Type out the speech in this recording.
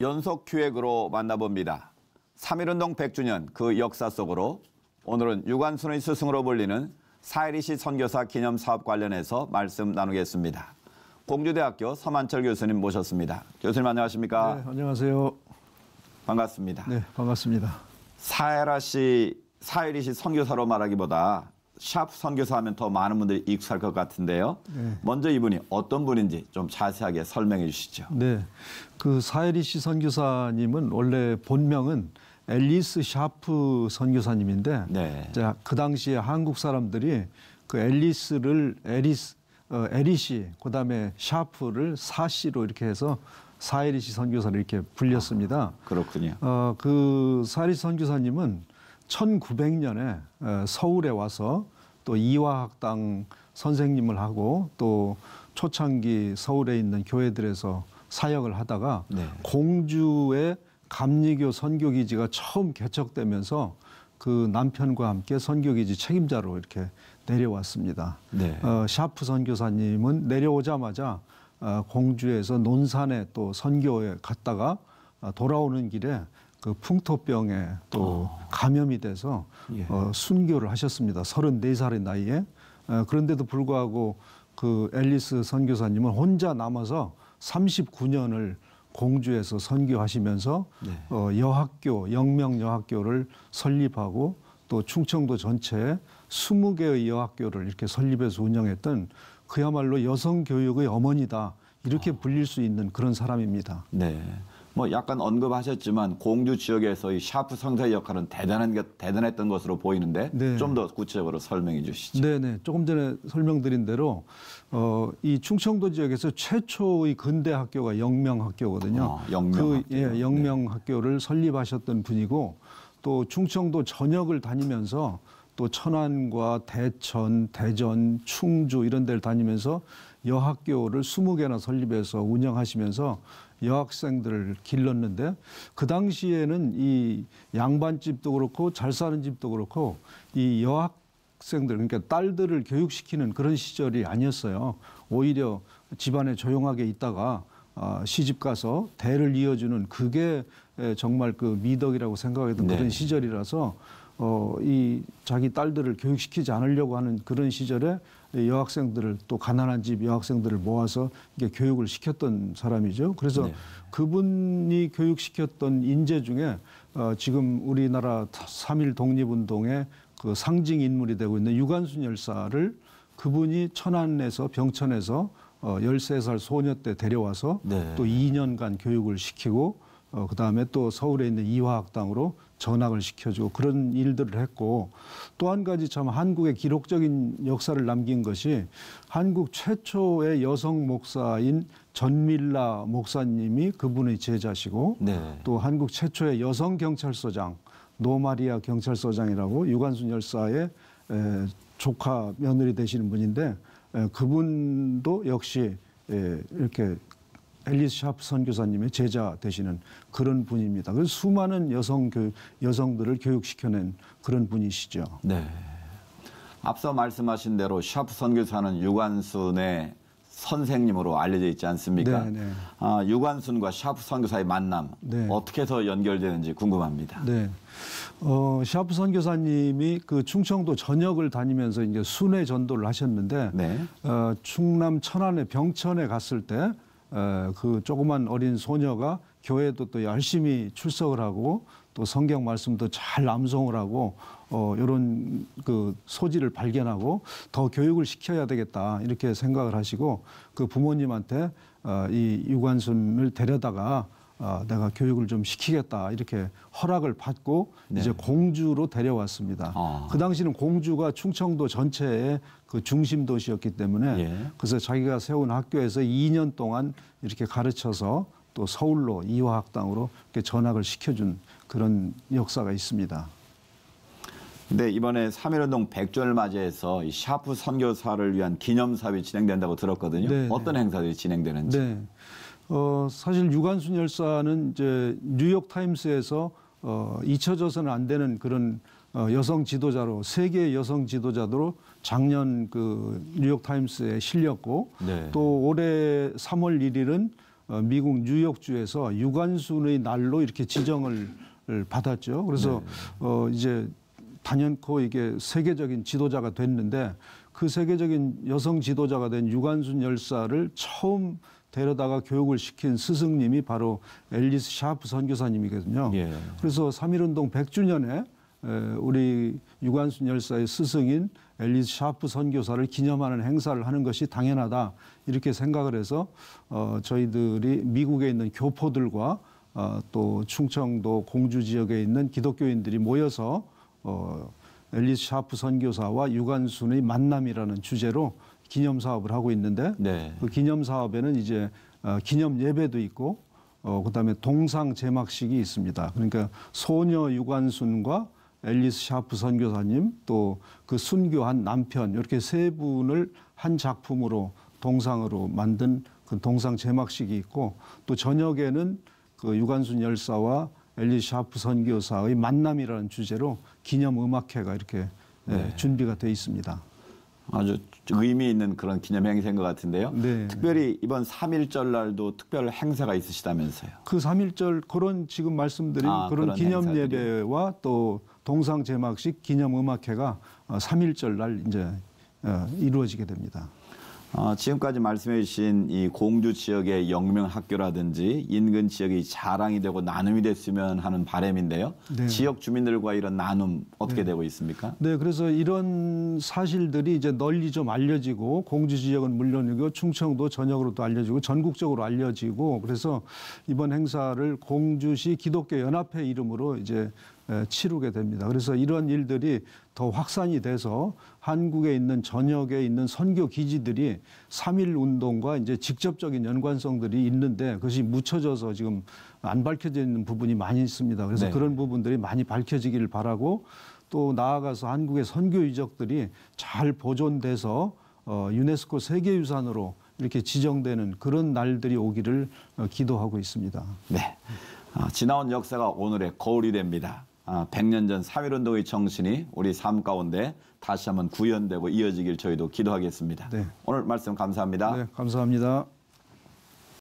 연속 기획으로 만나봅니다. 3.1운동 100주년 그 역사 속으로 오늘은 유관순의 스승으로 불리는 사일이 시 선교사 기념 사업 관련해서 말씀 나누겠습니다. 공주대학교 서만철 교수님 모셨습니다. 교수님 안녕하십니까? 네, 안녕하세요. 반갑습니다. 네, 반갑습니다. 사일아 씨, 사일이 시 선교사로 말하기보다 샵 선교사 하면 더 많은 분들이 익숙할 것 같은데요. 네. 먼저 이분이 어떤 분인지 좀 자세하게 설명해 주시죠. 네. 그 사혜리 씨 선교사님은 원래 본명은 앨리스 샤프 선교사님인데 네. 자, 그 당시에 한국 사람들이 그 앨리스를 에리스 어, 에리시 그다음에 샤프를 사시로 이렇게 해서 사혜리 씨 선교사를 이렇게 불렸습니다. 아, 그렇군요. 어, 그 사혜리 선교사님은 1900년에 서울에 와서 또 이화학당 선생님을 하고 또 초창기 서울에 있는 교회들에서 사역을 하다가 네. 공주의 감리교 선교기지가 처음 개척되면서 그 남편과 함께 선교기지 책임자로 이렇게 내려왔습니다. 네. 어, 샤프 선교사님은 내려오자마자 어, 공주에서 논산에 또 선교에 갔다가 어, 돌아오는 길에 그 풍토병에 또 아. 감염이 돼서 예. 어, 순교를 하셨습니다. 34살의 나이에. 어, 그런데도 불구하고 그 앨리스 선교사님은 혼자 남아서 39년을 공주에서 선교하시면서 네. 어, 여학교, 영명여학교를 설립하고 또 충청도 전체에 20개의 여학교를 이렇게 설립해서 운영했던 그야말로 여성 교육의 어머니다 이렇게 아. 불릴 수 있는 그런 사람입니다. 네. 뭐 약간 언급하셨지만 공주 지역에서의 샤프 성사의 역할은 대단한 대단했던 것으로 보이는데 네. 좀더 구체적으로 설명해 주시죠. 네네 네. 조금 전에 설명드린 대로 어, 이 충청도 지역에서 최초의 근대 학교가 영명학교거든요. 어, 아, 영명학교. 그, 예, 네. 영명학교를 설립하셨던 분이고 또 충청도 전역을 다니면서 또 천안과 대천, 대전, 충주 이런 데를 다니면서 여학교를 20개나 설립해서 운영하시면서 여학생들을 길렀는데 그 당시에는 이 양반집도 그렇고 잘 사는 집도 그렇고 이 여학생들 그러니까 딸들을 교육시키는 그런 시절이 아니었어요. 오히려 집안에 조용하게 있다가 아, 시집 가서 대를 이어주는 그게 정말 그 미덕이라고 생각했던 네. 그런 시절이라서 어, 이 자기 딸들을 교육시키지 않으려고 하는 그런 시절에 여학생들을 또 가난한 집 여학생들을 모아서 이게 교육을 시켰던 사람이죠. 그래서 네. 그분이 교육시켰던 인재 중에 어, 지금 우리나라 삼일 독립운동의 그 상징 인물이 되고 있는 유관순 열사를 그분이 천안에서 병천에서 어, 13살 소녀 때 데려와서 네. 또 2년간 교육을 시키고 어, 그다음에 또 서울에 있는 이화학당으로 전학을 시켜주고 그런 일들을 했고 또 한 가지 참 한국의 기록적인 역사를 남긴 것이 한국 최초의 여성 목사인 전밀라 목사님이 그분의 제자시고 네. 또 한국 최초의 여성 경찰서장 노마리아 경찰서장이라고 유관순 열사의 에, 조카 며느리 되시는 분인데 에, 그분도 역시 에, 이렇게 엘리샵 선교사님의 제자 되시는 그런 분입니다. 그 수많은 여성 교 여성들을 교육시켜낸 그런 분이시죠. 네. 앞서 말씀하신 대로 샤프 선교사는 유관순의 선생님으로 알려져 있지 않습니까? 네, 네. 아, 유관순과 샤프 선교사의 만남 네. 어떻게 해서 연결되는지 궁금합니다. 네. 어, 샤프 선교사님이 그 충청도 전역을 다니면서 이제 순회 전도를 하셨는데 네. 어, 충남 천안의 병천에 갔을 때그 조그만 어린 소녀가 교회도 또 열심히 출석을 하고 또 성경 말씀도 잘 남송을 하고 어 이런 그 소지를 발견하고 더 교육을 시켜야 되겠다 이렇게 생각을 하시고 그 부모님한테 어, 이 유관순을 데려다가 아, 내가 교육을 좀 시키겠다 이렇게 허락을 받고 네. 이제 공주로 데려왔습니다. 아. 그 당시는 공주가 충청도 전체의 그 중심 도시였기 때문에 예. 그래서 자기가 세운 학교에서 2년 동안 이렇게 가르쳐서 또 서울로 이화학당으로 이렇게 전학을 시켜준 그런 역사가 있습니다. 근데 이번에 삼일운동 100주년을 맞이해서 이 샤프 선교사를 위한 기념사회 진행된다고 들었거든요. 네 어떤 행사들이 진행되는지. 네. 어, 사실 유관순 열사는 이제 뉴욕 타임스에서 어, 잊혀져서는 안 되는 그런 어, 여성 지도자로 세계 여성 지도자로 작년 그 뉴욕 타임스에 실렸고 네. 또 올해 3월 1일은 어, 미국 뉴욕주에서 유관순의 날로 이렇게 지정을 받았죠. 그래서 네. 어, 이제 단연코 이게 세계적인 지도자가 됐는데 그 세계적인 여성 지도자가 된 유관순 열사를 처음 데려다가 교육을 시킨 스승님이 바로 앨리스 샤프 선교사님이거든요. 예. 그래서 삼일운동 100주년에 우리 유관순 열사의 스승인 앨리스 샤프 선교사를 기념하는 행사를 하는 것이 당연하다 이렇게 생각을 해서 어, 저희들이 미국에 있는 교포들과 어, 또 충청도 공주 지역에 있는 기독교인들이 모여서 어, 앨리스 샤프 선교사와 유관순의 만남이라는 주제로 기념 사업을 하고 있는데 네. 그 기념 사업에는 이제 어, 기념 예배도 있고 어, 그다음에 동상 제막식이 있습니다. 그러니까 소녀 유관순과 앨리스 샤프 선교사님 또 그 순교한 남편 이렇게 세 분을 한 작품으로 동상으로 만든 그 동상 제막식이 있고 또 저녁에는 그 유관순 열사와 앨리스 샤프 선교사의 만남이라는 주제로 기념 음악회가 이렇게 예, 네. 예, 준비가 돼 있습니다. 아주 의미 있는 그런 기념 행사인 것 같은데요. 네. 특별히 이번 삼일절 날도 특별 행사가 있으시다면서요. 그삼일절 그런 지금 말씀드린 아, 그런, 그런, 기념 예배와 또 동상 제막식 기념 음악회가 삼일절날 이제 어, 이루어지게 됩니다. 어, 지금까지 말씀해 주신 이 공주 지역의 영명 학교라든지 인근 지역이 자랑이 되고 나눔이 됐으면 하는 바램인데요. 네. 지역 주민들과 이런 나눔 어떻게 네. 되고 있습니까? 네, 그래서 이런 사실들이 이제 널리 좀 알려지고 공주 지역은 물론이고 충청도 전역으로도 알려지고 전국적으로 알려지고 그래서 이번 행사를 공주시 기독교 연합회 이름으로 이제 치르게 됩니다. 그래서 이런 일들이 더 확산이 돼서 한국에 있는 전역에 있는 선교 기지들이 3일 운동과 이제 직접적인 연관성들이 있는데 그것이 묻혀져서 지금 안 밝혀져 있는 부분이 많이 있습니다. 그래서 네 그런 부분들이 많이 밝혀지기를 바라고 또 나아가서 한국의 선교 유적들이 잘 보존돼서 어, 유네스코 세계유산으로 이렇게 지정되는 그런 날들이 오기를 어, 기도하고 있습니다. 네. 아, 지나온 역사가 오늘의 거울이 됩니다. 100년 아, 전 사회운동의 정신이 우리 삶 가운데 다시 한번 구현되고 이어지길 저희도 기도하겠습니다. 네. 오늘 말씀 감사합니다. 네, 감사합니다.